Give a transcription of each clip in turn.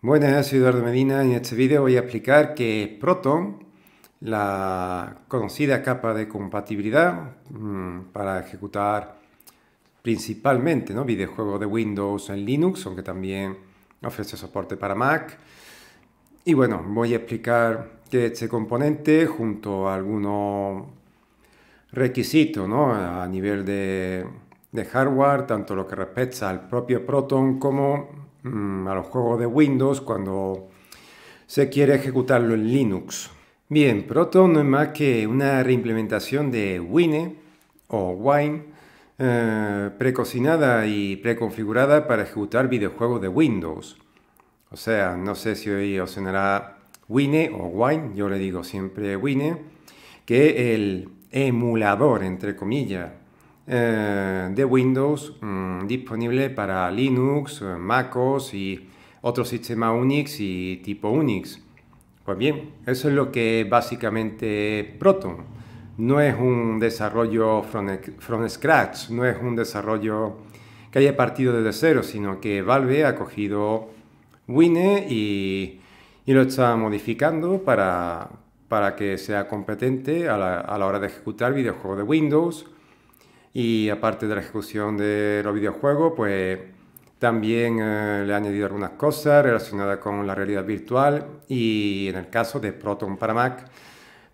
Buenas, soy Eduardo Medina y en este vídeo voy a explicar es Proton, la conocida capa de compatibilidad mm, para ejecutar principalmente ¿no? videojuegos de Windows en Linux, aunque también ofrece soporte para Mac. Y bueno, voy a explicar que este componente junto a algunos requisitos ¿no? a nivel de, de hardware, tanto lo que respecta al propio Proton como Mm, a los juegos de Windows cuando se quiere ejecutarlo en Linux. Bien, Proton no es más que una reimplementación de Wine o Wine eh, precocinada y preconfigurada para ejecutar videojuegos de Windows. O sea, no sé si hoy os sonará Wine o Wine, yo le digo siempre Wine, que el emulador, entre comillas, eh, de Windows mm, disponible para Linux, eh, MacOS y otros sistemas Unix y tipo Unix. Pues bien, eso es lo que básicamente Proton. No es un desarrollo from, scratch, no es un desarrollo que haya partido desde cero, sino que Valve ha cogido Wine y, lo está modificando para, que sea competente a la, a la hora de ejecutar videojuegos de Windows, y aparte de la ejecución de los videojuegos, pues también eh, le ha añadido algunas cosas relacionadas con la realidad virtual y en el caso de Proton para Mac,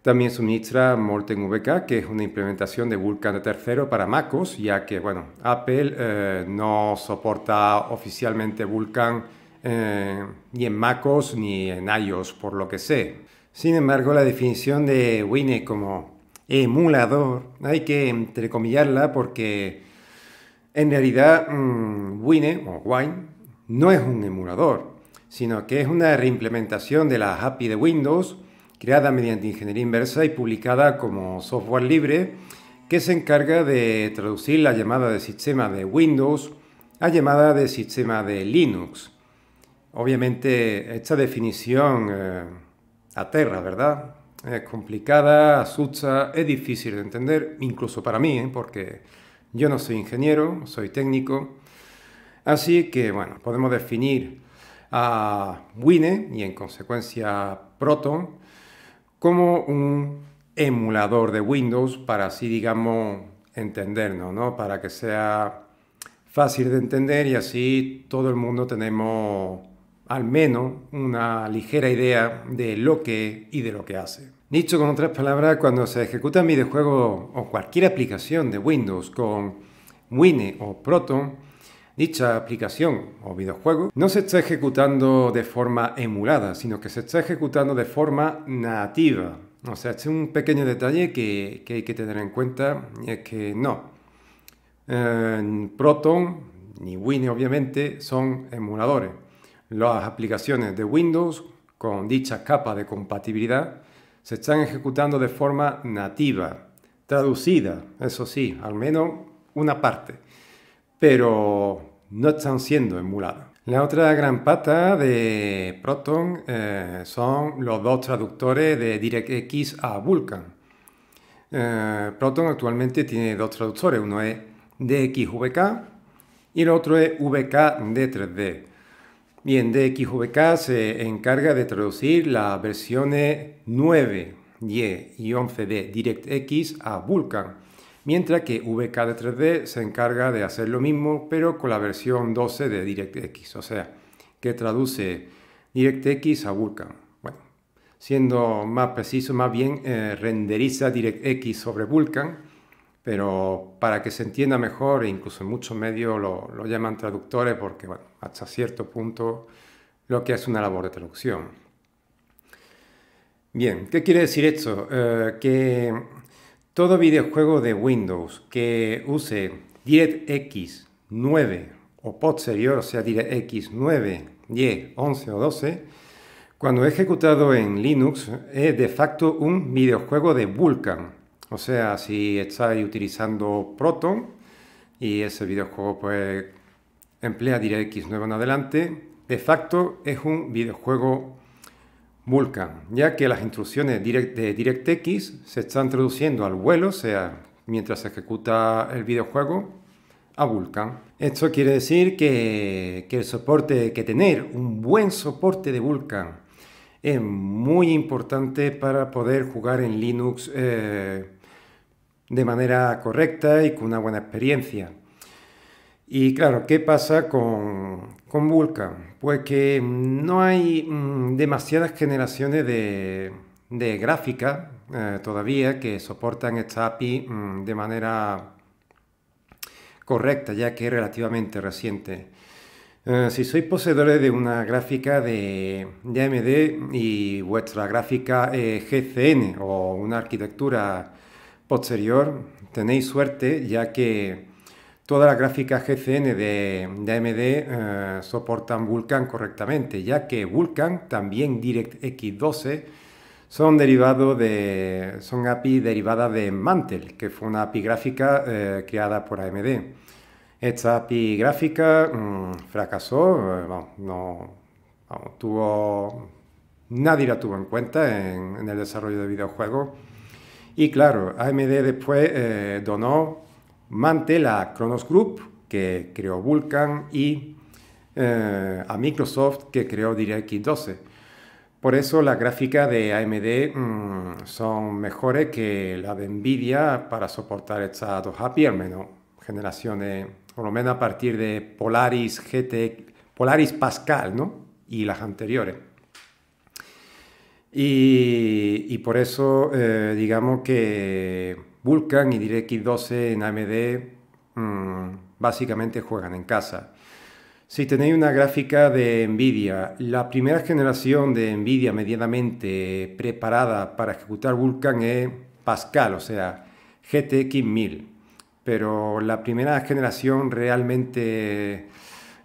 también suministra MoltenVK, que es una implementación de Vulkan de tercero para MacOS, ya que bueno, Apple eh, no soporta oficialmente Vulkan eh, ni en MacOS ni en iOS, por lo que sé. Sin embargo, la definición de Winnie como emulador. Hay que entrecomillarla porque en realidad mm, Wine o Wine no es un emulador, sino que es una reimplementación de la API de Windows creada mediante ingeniería inversa y publicada como software libre que se encarga de traducir la llamada de sistema de Windows a llamada de sistema de Linux. Obviamente esta definición eh, aterra, ¿verdad? Es eh, complicada, asusta, es difícil de entender, incluso para mí, ¿eh? porque yo no soy ingeniero, soy técnico. Así que, bueno, podemos definir a Wine y en consecuencia Proton como un emulador de Windows para así, digamos, entendernos, ¿no? Para que sea fácil de entender y así todo el mundo tenemos al menos una ligera idea de lo que y de lo que hace. Dicho con otras palabras, cuando se ejecuta un videojuego o cualquier aplicación de Windows con Wine o Proton, dicha aplicación o videojuego no se está ejecutando de forma emulada, sino que se está ejecutando de forma nativa. O sea, este es un pequeño detalle que, hay que tener en cuenta y es que no. Eh, Proton ni Wine obviamente son emuladores las aplicaciones de Windows con dicha capa de compatibilidad se están ejecutando de forma nativa, traducida, eso sí, al menos una parte, pero no están siendo emuladas. La otra gran pata de Proton eh, son los dos traductores de DirectX a Vulkan. Eh, Proton actualmente tiene dos traductores, uno es DXVK y el otro es VKD3D. Bien, DXVK se encarga de traducir las versiones 9 10 y 11 de DirectX a Vulkan, mientras que vkd 3 d se encarga de hacer lo mismo pero con la versión 12 de DirectX, o sea, que traduce DirectX a Vulkan. Bueno, siendo más preciso, más bien eh, renderiza DirectX sobre Vulkan pero para que se entienda mejor, e incluso en muchos medios lo, llaman traductores, porque bueno, hasta cierto punto lo que es una labor de traducción. Bien, ¿qué quiere decir esto? Eh, que todo videojuego de Windows que use DirectX 9 o posterior, o sea x 9, 10, 11 o 12, cuando ejecutado en Linux es de facto un videojuego de Vulkan, o sea, si estáis utilizando Proton y ese videojuego pues, emplea DirectX nuevo en adelante, de facto es un videojuego Vulkan, ya que las instrucciones de DirectX se están traduciendo al vuelo, o sea, mientras se ejecuta el videojuego, a Vulkan. Esto quiere decir que, el soporte, que tener un buen soporte de Vulkan es muy importante para poder jugar en Linux eh, de manera correcta y con una buena experiencia. Y claro, ¿qué pasa con, con Vulkan? Pues que no hay mm, demasiadas generaciones de, gráfica eh, todavía que soportan esta API mm, de manera correcta, ya que es relativamente reciente. Eh, si sois poseedores de una gráfica de, de AMD y vuestra gráfica eh, GCN o una arquitectura posterior tenéis suerte ya que todas las gráficas GCN de, AMD eh, soportan Vulkan correctamente, ya que Vulkan, también DirectX 12, son, de, son API derivadas de Mantle, que fue una API gráfica eh, creada por AMD. Esta API gráfica mm, fracasó, eh, no, tuvo, nadie la tuvo en cuenta en, en el desarrollo de videojuegos. Y claro, AMD después eh, donó Mantel a Kronos Group, que creó Vulkan, y eh, a Microsoft, que creó DirectX 12. Por eso las gráficas de AMD mm, son mejores que las de Nvidia para soportar estas dos API, al menos generaciones, por lo menos a partir de Polaris, GT, e, Polaris Pascal ¿no? y las anteriores. Y, por eso, eh, digamos que Vulkan y DirectX 12 en AMD mm, básicamente juegan en casa. Si tenéis una gráfica de Nvidia, la primera generación de Nvidia medianamente preparada para ejecutar Vulkan es Pascal, o sea, GTX 1000. Pero la primera generación realmente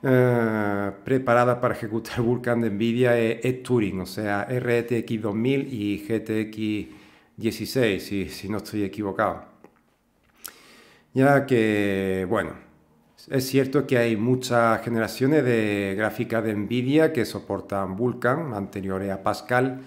eh, preparada para ejecutar Vulkan de NVIDIA eh, es, Turing, o sea, RTX 2000 y GTX 16, si, si no estoy equivocado. Ya que, bueno, es cierto que hay muchas generaciones de gráficas de NVIDIA que soportan Vulkan, anteriores a Pascal,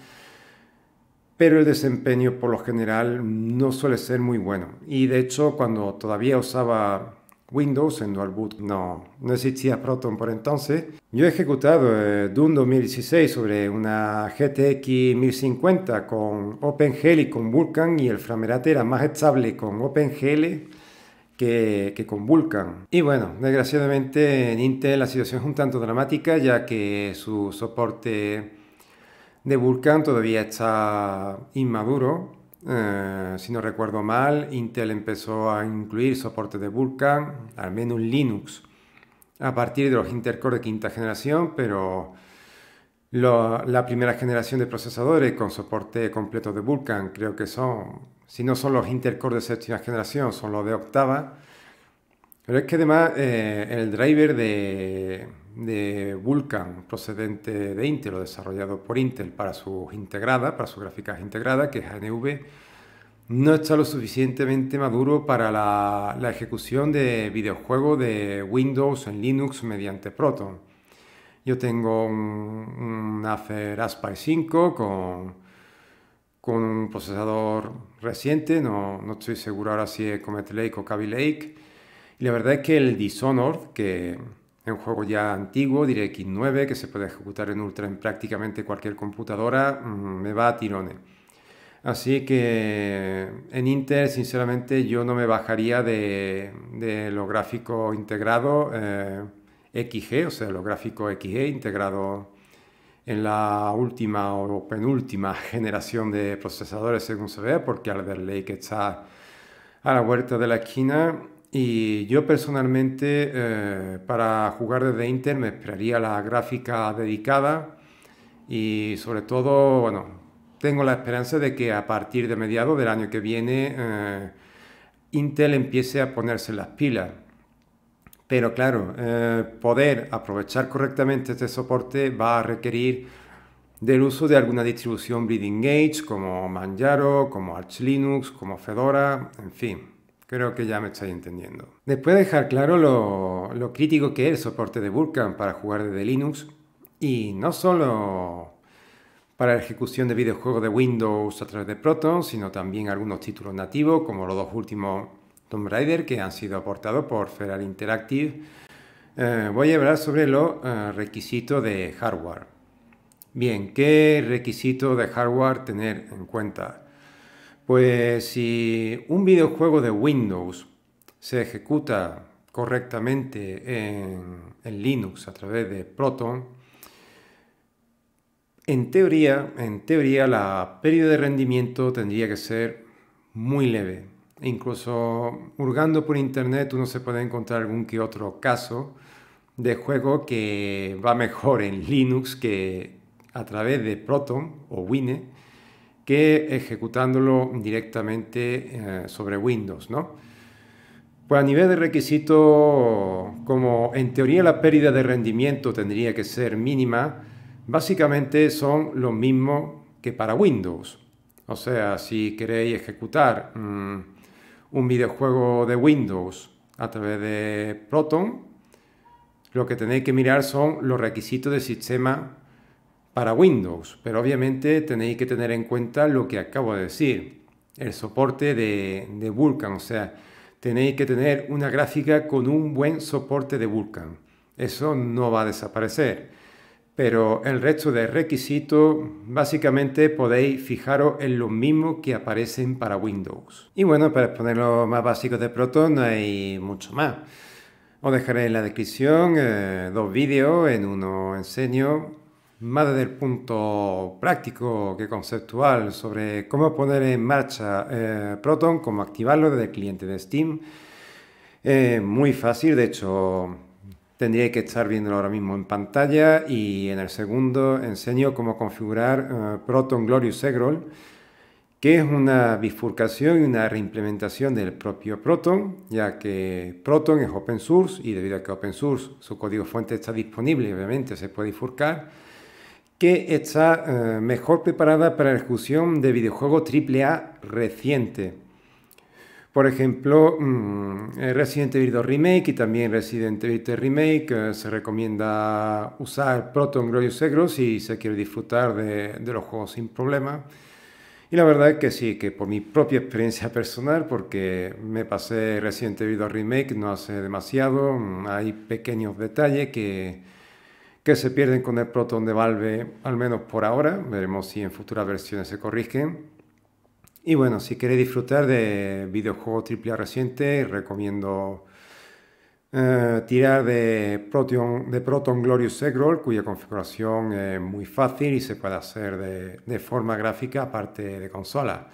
pero el desempeño por lo general no suele ser muy bueno. Y de hecho, cuando todavía usaba Windows en Dual Boot no, no existía Proton por entonces. Yo he ejecutado eh, Doom 2016 sobre una GTX 1050 con OpenGL y con Vulkan y el Framerate era más estable con OpenGL que, que con Vulkan. Y bueno, desgraciadamente en Intel la situación es un tanto dramática ya que su soporte de Vulkan todavía está inmaduro eh, si no recuerdo mal, Intel empezó a incluir soporte de Vulkan, al menos Linux, a partir de los Intel de quinta generación, pero la primera generación de procesadores con soporte completo de Vulkan, creo que son, si no son los Intel de séptima generación, son los de octava. Pero es que además eh, el driver de, de Vulkan procedente de Intel o desarrollado por Intel para su integrada para su gráficas integrada, que es ANV, no está lo suficientemente maduro para la, ejecución de videojuegos de Windows en Linux mediante Proton. Yo tengo un, Acer Aspire 5 con, con un procesador reciente, no, no, estoy seguro ahora si es Comet Lake o Kaby Lake. Y la verdad es que el Dishonored, que en un juego ya antiguo, x 9, que se puede ejecutar en Ultra en prácticamente cualquier computadora, mm, me va a tirones. Así que en Intel, sinceramente, yo no me bajaría de, de los gráficos integrados eh, XG, o sea, los gráficos XG integrados en la última o penúltima generación de procesadores, según se ve, porque Alder Lake está a la vuelta de la esquina y yo personalmente eh, para jugar desde Intel, me esperaría la gráfica dedicada y sobre todo, bueno, tengo la esperanza de que a partir de mediados del año que viene eh, Intel empiece a ponerse las pilas. Pero claro, eh, poder aprovechar correctamente este soporte va a requerir del uso de alguna distribución Bleeding Edge como Manjaro, como Arch Linux, como Fedora, en fin. Creo que ya me estáis entendiendo. Después de dejar claro lo, crítico que es el soporte de Vulkan para jugar desde Linux, y no solo para la ejecución de videojuegos de Windows a través de Proton, sino también algunos títulos nativos, como los dos últimos Tomb Raider, que han sido aportados por Feral Interactive, eh, voy a hablar sobre los eh, requisitos de hardware. Bien, ¿qué requisitos de hardware tener en cuenta? Pues si un videojuego de Windows se ejecuta correctamente en, Linux a través de Proton, en teoría, en teoría la pérdida de rendimiento tendría que ser muy leve. Incluso hurgando por internet uno se puede encontrar algún que otro caso de juego que va mejor en Linux que a través de Proton o Wine que ejecutándolo directamente eh, sobre Windows, ¿no? Pues a nivel de requisito, como en teoría la pérdida de rendimiento tendría que ser mínima, básicamente son los mismos que para Windows. O sea, si queréis ejecutar mm, un videojuego de Windows a través de Proton, lo que tenéis que mirar son los requisitos del sistema para Windows, pero obviamente tenéis que tener en cuenta lo que acabo de decir, el soporte de, de Vulkan, o sea, tenéis que tener una gráfica con un buen soporte de Vulkan. Eso no va a desaparecer. Pero el resto de requisitos básicamente podéis fijaros en los mismos que aparecen para Windows. Y bueno, para exponer los más básicos de Proton no hay mucho más. Os dejaré en la descripción eh, dos vídeos, en uno enseño más desde el punto práctico que conceptual sobre cómo poner en marcha eh, Proton, cómo activarlo desde el cliente de Steam. muy fácil, de hecho tendría que estar viéndolo ahora mismo en pantalla y en el segundo enseño cómo configurar eh, Proton Glorious Egrol, que es una bifurcación y una reimplementación del propio Proton, ya que Proton es open source y debido a que open source su código fuente está disponible, obviamente se puede bifurcar que está eh, mejor preparada para la ejecución de videojuegos AAA reciente. Por ejemplo, mm, eh, Resident Evil Remake y también Resident Evil Remake eh, se recomienda usar Proton Glorious Segros si se quiere disfrutar de, de los juegos sin problema. Y la verdad es que sí, que por mi propia experiencia personal, porque me pasé Resident Evil Remake no hace demasiado, mm, hay pequeños detalles que que se pierden con el Proton de Valve, al menos por ahora. Veremos si en futuras versiones se corrigen. Y bueno, si queréis disfrutar de videojuegos AAA recientes, recomiendo eh, tirar de Proton, de Proton Glorious Eggroll, cuya configuración es muy fácil y se puede hacer de, de forma gráfica aparte de consola.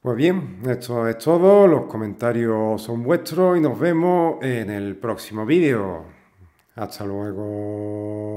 Pues bien, esto es todo, los comentarios son vuestros y nos vemos en el próximo vídeo. Hasta luego.